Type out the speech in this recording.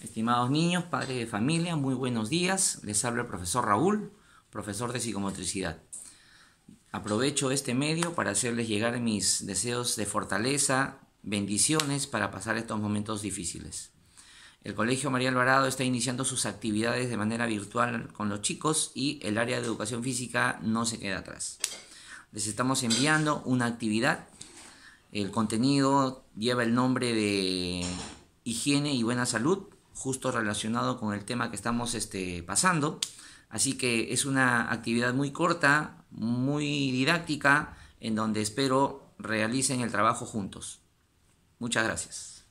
Estimados niños, padres de familia, muy buenos días. Les habla el profesor Raúl, profesor de psicomotricidad. Aprovecho este medio para hacerles llegar mis deseos de fortaleza, bendiciones para pasar estos momentos difíciles. El Colegio María Alvarado está iniciando sus actividades de manera virtual con los chicos y el área de educación física no se queda atrás. Les estamos enviando una actividad. El contenido lleva el nombre de Higiene y Buena Salud justo relacionado con el tema que estamos este, pasando. Así que es una actividad muy corta, muy didáctica, en donde espero realicen el trabajo juntos. Muchas gracias.